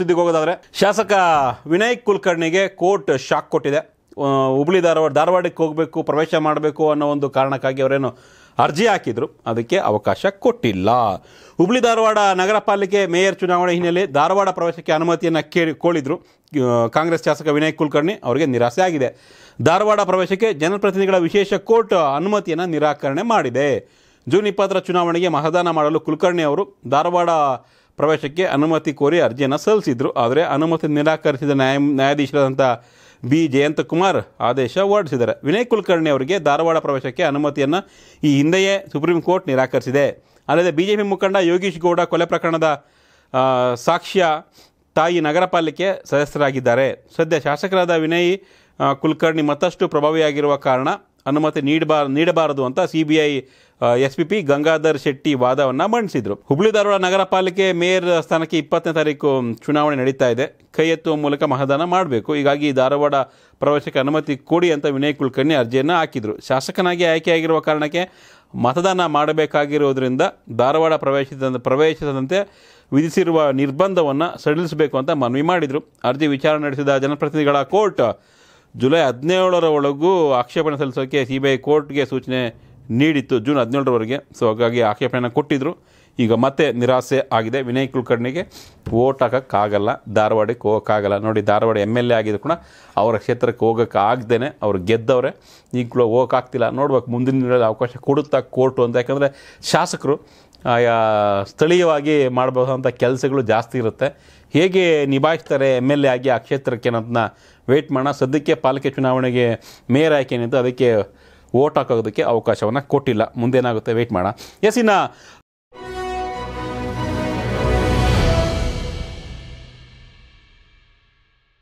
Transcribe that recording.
ಸುದ್ದಿಗೆ ಹೋಗೋದಾದ್ರೆ ಶಾಸಕ ವಿನಯ್ ಕುಲಕರ್ಣಿಗೆ ಕೋರ್ಟ್ ಶಾಕ್ ಕೊಟ್ಟಿದೆ ಹುಬ್ಳಿ ಧಾರವಾಡ ಧಾರವಾಡಕ್ಕೆ ಹೋಗಬೇಕು ಪ್ರವೇಶ ಮಾಡಬೇಕು ಅನ್ನೋ ಒಂದು ಕಾರಣಕ್ಕಾಗಿ ಅವರೇನು ಅರ್ಜಿ ಹಾಕಿದ್ರು ಅದಕ್ಕೆ ಅವಕಾಶ ಕೊಟ್ಟಿಲ್ಲ ಹುಬ್ಳಿ ಧಾರವಾಡ ನಗರ ಪಾಲಿಕೆ ಮೇಯರ್ ಚುನಾವಣೆ ಹಿನ್ನೆಲೆ ಧಾರವಾಡ ಪ್ರವೇಶಕ್ಕೆ ಅನುಮತಿಯನ್ನು ಕೇಳಿ ಕೋಳಿದ್ರು ಕಾಂಗ್ರೆಸ್ ಶಾಸಕ ವಿನಯ್ ಕುಲಕರ್ಣಿ ಅವರಿಗೆ ನಿರಾಸೆ ಆಗಿದೆ ಧಾರವಾಡ ಪ್ರವೇಶಕ್ಕೆ ಜನಪ್ರತಿನಿಧಿಗಳ ವಿಶೇಷ ಕೋರ್ಟ್ ಅನುಮತಿಯನ್ನು ನಿರಾಕರಣೆ ಮಾಡಿದೆ ಜೂನ್ ಇಪ್ಪತ್ತರ ಚುನಾವಣೆಗೆ ಮತದಾನ ಮಾಡಲು ಕುಲಕರ್ಣಿ ಅವರು ಧಾರವಾಡ ಪ್ರವೇಶಕ್ಕೆ ಅನುಮತಿ ಕೋರಿ ಅರ್ಜಿಯನ್ನು ಸಲ್ಲಿಸಿದರು ಆದರೆ ಅನುಮತಿ ನಿರಾಕರಿಸಿದ ನ್ಯಾಯ ನ್ಯಾಯಾಧೀಶರಾದಂಥ ಬಿ ಜಯಂತಕುಮಾರ್ ಆದೇಶ ಹೊರಡಿಸಿದ್ದಾರೆ ವಿನಯ್ ಕುಲಕರ್ಣಿ ಅವರಿಗೆ ಧಾರವಾಡ ಪ್ರವೇಶಕ್ಕೆ ಅನುಮತಿಯನ್ನು ಈ ಹಿಂದೆಯೇ ಸುಪ್ರೀಂ ಕೋರ್ಟ್ ನಿರಾಕರಿಸಿದೆ ಅಲ್ಲದೆ ಬಿಜೆಪಿ ಮುಖಂಡ ಯೋಗೀಶ್ ಗೌಡ ಕೊಲೆ ಪ್ರಕರಣದ ಸಾಕ್ಷ್ಯ ತಾಯಿ ನಗರ ಪಾಲಿಕೆ ಸದಸ್ಯರಾಗಿದ್ದಾರೆ ಸದ್ಯ ಶಾಸಕರಾದ ವಿನಯ್ ಕುಲಕರ್ಣಿ ಮತ್ತಷ್ಟು ಪ್ರಭಾವಿಯಾಗಿರುವ ಕಾರಣ ಅನುಮತಿ ನೀಡಬಾರ ನೀಡಬಾರದು ಅಂತ C B I S P P Gangadhar Shetty ವಾದವನ್ನು ಮಂಡಿಸಿದರು ಹುಬ್ಳಿ ಧಾರವಾಡ ನಗರ ಪಾಲಿಕೆ ಮೇಯರ್ ಸ್ಥಾನಕ್ಕೆ ಇಪ್ಪತ್ತನೇ ತಾರೀಕು ಚುನಾವಣೆ ನಡೀತಾ ಇದೆ ಕೈ ಎತ್ತುವ ಮೂಲಕ ಮತದಾನ ಮಾಡಬೇಕು ಹೀಗಾಗಿ ಧಾರವಾಡ ಪ್ರವೇಶಕ್ಕೆ ಅನುಮತಿ ಕೊಡಿ ಅಂತ ವಿನಯ್ ಕುಲಕರ್ಣಿ ಅರ್ಜಿಯನ್ನು ಹಾಕಿದರು ಶಾಸಕನಾಗಿ ಆಯ್ಕೆಯಾಗಿರುವ ಕಾರಣಕ್ಕೆ ಮತದಾನ ಮಾಡಬೇಕಾಗಿರುವುದರಿಂದ ಧಾರವಾಡ ಪ್ರವೇಶಿಸಿದ ಪ್ರವೇಶಿಸದಂತೆ ವಿಧಿಸಿರುವ ನಿರ್ಬಂಧವನ್ನು ಸಡಿಲಿಸಬೇಕು ಅಂತ ಮನವಿ ಮಾಡಿದರು ಅರ್ಜಿ ವಿಚಾರಣೆ ನಡೆಸಿದ ಜನಪ್ರತಿನಿಧಿಗಳ ಕೋರ್ಟ್ ಜುಲೈ ಹದಿನೇಳರ ಒಳಗೂ ಆಕ್ಷೇಪಣೆ ಸಲ್ಲಿಸೋಕ್ಕೆ ಸಿ ಬಿ ಐ ಕೋರ್ಟ್ಗೆ ಸೂಚನೆ ನೀಡಿತ್ತು ಜೂನ್ ಹದಿನೇಳರವರೆಗೆ ಸೊ ಹಾಗಾಗಿ ಆಕ್ಷೇಪಣೆಯನ್ನು ಕೊಟ್ಟಿದ್ದರು ಈಗ ಮತ್ತೆ ನಿರಾಸೆ ಆಗಿದೆ ವಿನಯ್ ಕುಲಕರ್ಣಿಗೆ ವೋಟ್ ಹಾಕೋಕ್ಕಾಗಲ್ಲ ಧಾರವಾಡಕ್ಕೆ ಹೋಗೋಕ್ಕಾಗಲ್ಲ ನೋಡಿ ಧಾರವಾಡ ಎಮ್ ಎಲ್ ಎ ಆಗಿದ್ರು ಕೂಡ ಅವರ ಕ್ಷೇತ್ರಕ್ಕೆ ಹೋಗೋಕ್ಕಾಗ್ದೇ ಅವ್ರು ಗೆದ್ದವ್ರೆ ಈಗ ಹೋಗೋಕ್ಕಾಗ್ತಿಲ್ಲ ನೋಡ್ಬೇಕು ಮುಂದಿನ ಅವಕಾಶ ಕೊಡುತ್ತಾ ಕೋರ್ಟು ಅಂತ ಯಾಕಂದರೆ ಶಾಸಕರು ಸ್ಥಳೀಯವಾಗಿ ಮಾಡಬಹುದಂಥ ಕೆಲಸಗಳು ಜಾಸ್ತಿ ಇರುತ್ತೆ ಹೇಗೆ ನಿಭಾಯಿಸ್ತಾರೆ ಎಮ್ ಎಲ್ ಎ ಆಗಿ ಆ ಕ್ಷೇತ್ರಕ್ಕೆ ಅನ್ನೋದನ್ನ ವೆಯ್ಟ್ ಮಾಡೋಣ ಸದ್ಯಕ್ಕೆ ಪಾಲಿಕೆ ಚುನಾವಣೆಗೆ ಮೇಯರ್ ಆಯ್ಕೆ ಅದಕ್ಕೆ ಓಟ್ ಹಾಕೋದಕ್ಕೆ ಅವಕಾಶವನ್ನು ಕೊಟ್ಟಿಲ್ಲ ಮುಂದೇನಾಗುತ್ತೆ ವೆಯ್ಟ್ ಮಾಡೋಣ ಎಸ್ ಇನ್ನು